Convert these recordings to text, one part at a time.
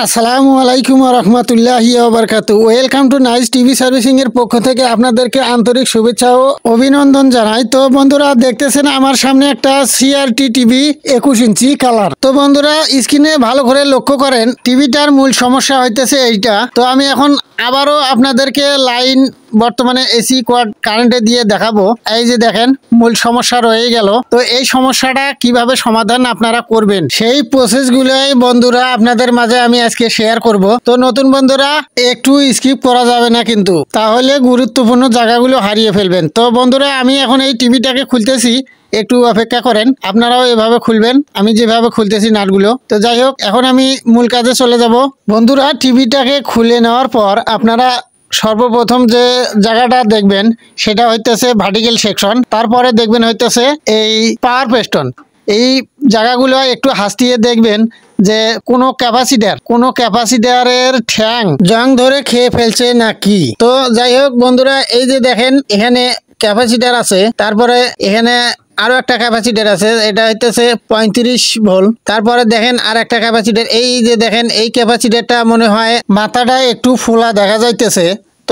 আসসালামু আলাইকুম রহমতুল্লাহ ওবরকাত welcome to nice TV servicing এর পক্ষ থেকে আপনাদেরকে আন্তরিক শুভেচ্ছা ও অভিনন্দন জানাই তো বন্ধুরা দেখতেছেন আমার সামনে একটা সিআরটি টিভি একুশ ইঞ্চি কালার তো বন্ধুরা স্ক্রিনে ভালো করে লক্ষ্য করেন টিভিটার মূল সমস্যা হইতেছে এইটা তো আমি এখন আবারও আপনাদেরকে লাইন বর্তমানে এসি কোয়াড কারেন্টে দিয়ে দেখাবো এই যে দেখেন মূল সমস্যা রয়ে গেল তো এই সমস্যাটা কিভাবে সমাধান আপনারা করবেন সেই প্রসেসগুলোই বন্ধুরা আপনাদের মাঝে আমি আজকে শেয়ার করব তো নতুন বন্ধুরা একটু স্কিপ করা যাবে না কিন্তু তাহলে গুরুত্বপূর্ণ জায়গাগুলো হারিয়ে ফেলবেন তো বন্ধুরা আমি এখন এই টিভিটাকে খুলতেছি একটু অপেক্ষা করেন আপনারাও এভাবে খুলবেন আমি যেভাবে খুলতেছি নাটগুলো তো যাই হোক এখন আমি মূল কাজে চলে যাব বন্ধুরা টিভিটাকে খুলে নেওয়ার পর আপনারা সর্বপ্রথম যে জায়গাটা দেখবেন সেটা হইতেছে ভার্টিক্যাল সেকশন তারপরে দেখবেন হইতেছে এই পাওয়ার পেস্টন এই জায়গাগুলো একটু হাসতিয়ে দেখবেন যে কোনো ক্যাপাসিটার কোনো ক্যাপাসিটারের ঠ্যাং জং ধরে খেয়ে ফেলছে নাকি তো যাই হোক বন্ধুরা এই যে দেখেন এখানে ক্যাপাসিটার আছে তারপরে এখানে আরও একটা ক্যাপাসিটার আছে এটা হইতেছে পঁয়ত্রিশ ভোল তারপরে দেখেন আর একটা ক্যাপাসিটার এই যে দেখেন এই ক্যাপাসিটারটা মনে হয় মাথাটা একটু ফোলা দেখা যাইতেছে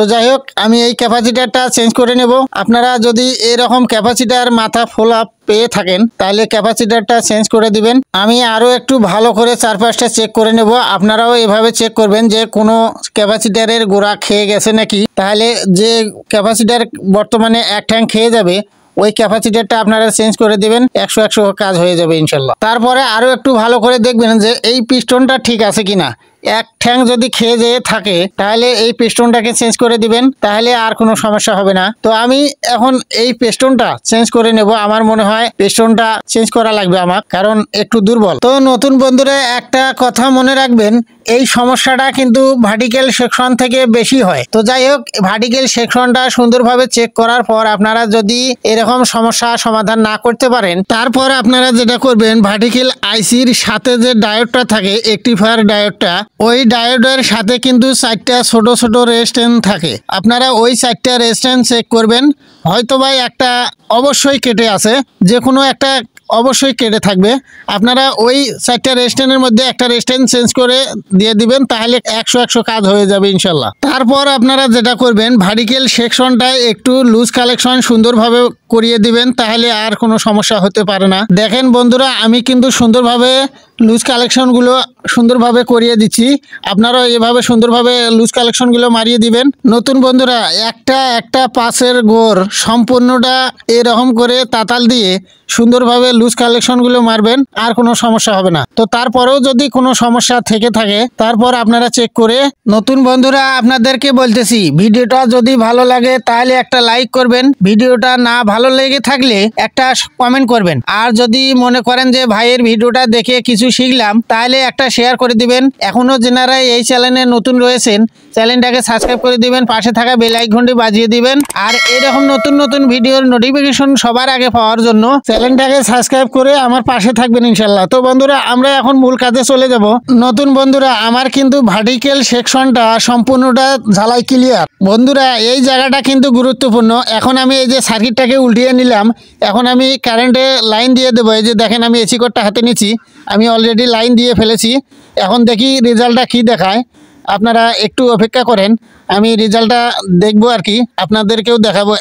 তো যাই হোক আমি এই ক্যাপাসিটারটা চেঞ্জ করে নেব আপনারা যদি এরকম ক্যাপাসিটার মাথা ফোলা পেয়ে থাকেন তাহলে ক্যাপাসিটারটা চেঞ্জ করে দিবেন আমি আরও একটু ভালো করে চারপাশটা চেক করে নেব আপনারাও এভাবে চেক করবেন যে কোনো ক্যাপাসিটারের গোড়া খেয়ে গেছে নাকি তাহলে যে ক্যাপাসিটার বর্তমানে এক ঠ্যাং খেয়ে যাবে ওই ক্যাপাসিটারটা আপনারা চেঞ্জ করে দেবেন একশো একশো কাজ হয়ে যাবে ইনশাল্লাহ তারপরে আরও একটু ভালো করে দেখবেন যে এই পিস্টনটা ঠিক আছে কিনা এক ঠ্যাং যদি খেয়ে যেয়ে থাকে তাহলে এই পেস্টনটাকে চেঞ্জ করে দিবেন তাহলে আর কোনো সমস্যা হবে না তো আমি এখন এই পেস্টনটা চেঞ্জ করে নেব আমার মনে হয় পেস্টনটা চেঞ্জ করা লাগবে আমার কারণ একটু দুর্বল তো নতুন বন্ধুরা একটা কথা মনে রাখবেন এই সমস্যাটা কিন্তু ভার্টিক্যাল সেকশন থেকে বেশি হয় তো যাই হোক ভার্টিক্যাল সেকশনটা সুন্দরভাবে চেক করার পর আপনারা যদি এরকম সমস্যা সমাধান না করতে পারেন তারপর আপনারা যেটা করবেন ভার্টিক্যাল আইসির সাথে যে ডায়োডটা থাকে একটিফায়ার ডায়োডটা ওই ডায়োডের সাথে কিন্তু চারটা ছোট ছোট রেস্টেন্ট থাকে আপনারা ওই চারটা রেস্টেন্ট চেক করবেন হয়তো ভাই একটা অবশ্যই কেটে আছে যে কোনো একটা অবশ্যই কেটে থাকবে আপনারা ওই চারটা রেস্টেন্টের মধ্যে একটা রেস্টেন্ট চেঞ্জ করে দিয়ে দিবেন তাহলে একশো একশো কাজ হয়ে যাবে ইনশাল্লাহ তারপর আপনারা যেটা করবেন ভারিকেল সেকশনটায় একটু লুজ কালেকশন সুন্দরভাবে করিয়ে দিবেন তাহলে আর কোনো সমস্যা হতে পারে না দেখেন বন্ধুরা আমি কিন্তু সুন্দরভাবে লুজ কালেকশনগুলো সুন্দরভাবে করিয়ে দিচ্ছি আপনারাও এভাবে সুন্দরভাবে লুজ কালেকশনগুলো মারিয়ে দিবেন নতুন বন্ধুরা একটা একটা পাশের গোর সম্পূর্ণটা এরকম করে তাতাল দিয়ে সুন্দরভাবে লুজ কালেকশনগুলো মারবেন আর কোনো সমস্যা হবে না তো তারপরেও যদি কোনো সমস্যা থেকে থাকে তারপর আপনারা চেক করে নতুন বন্ধুরা আপনাদেরকে বলতেছি ভিডিওটা যদি ভালো লাগে তাহলে একটা লাইক করবেন ভিডিওটা না ভালো লেগে থাকলে একটা কমেন্ট করবেন আর যদি মনে করেন যে ভাইয়ের ভিডিওটা দেখে কিছু শিখলাম তাহলে একটা শেয়ার করে দিবেন এখনও যেনারা এই চ্যানেলে নতুন রয়েছেন চ্যানেলটাকে সাবস্ক্রাইব করে দিবেন পাশে থাকা বেল আইকনটি বাজিয়ে দিবেন আর এরকম নতুন নতুন ভিডিওর নোটিফিকেশন সবার আগে পাওয়ার জন্য চ্যানেলটাকে সাবস্ক্রাইব করে আমার পাশে থাকবেন ইনশাল্লাহ তো বন্ধুরা আমরা এখন মূল কাজে চলে যাব নতুন বন্ধুরা আমার কিন্তু ভার্টিক্যাল সেকশনটা সম্পূর্ণটা ঝালাই ক্লিয়ার বন্ধুরা এই জায়গাটা কিন্তু গুরুত্বপূর্ণ এখন আমি এই যে সার্কিটটাকে উল্টিয়ে নিলাম এখন আমি কারেন্টে লাইন দিয়ে দেবো এই যে দেখেন আমি এসি কোডটা হাতে নিচ্ছি আমি অলরেডি লাইন দিয়ে ফেলেছি এখন দেখি রেজাল্টটা কি দেখায় আপনারা একটু অপেক্ষা করেন আমি রেজাল্টটা দেখবো আর কি আপনাদেরকেও দেখাবো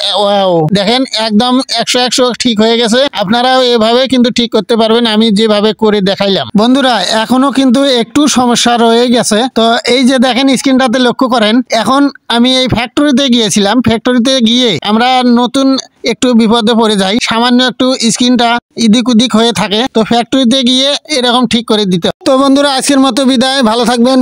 দেখেন একদম একশো একশো ঠিক হয়ে গেছে আপনারাও এভাবে কিন্তু ঠিক করতে পারবেন আমি যেভাবে করে দেখাইলাম বন্ধুরা এখনো কিন্তু একটু সমস্যা রয়ে গেছে তো এই যে দেখেন স্ক্রিনটাতে লক্ষ্য করেন এখন আমি এই ফ্যাক্টরিতে গিয়েছিলাম ফ্যাক্টরিতে গিয়ে আমরা নতুন একটু বিপদে পড়ে যাই সামান্য একটু স্ক্রিনটা ইদিক উদিক হয়ে থাকে তো ফ্যাক্টরিতে গিয়ে এরকম ঠিক করে দিতে তো বন্ধুরা আজকের মতো বিদায় ভালো থাকবেন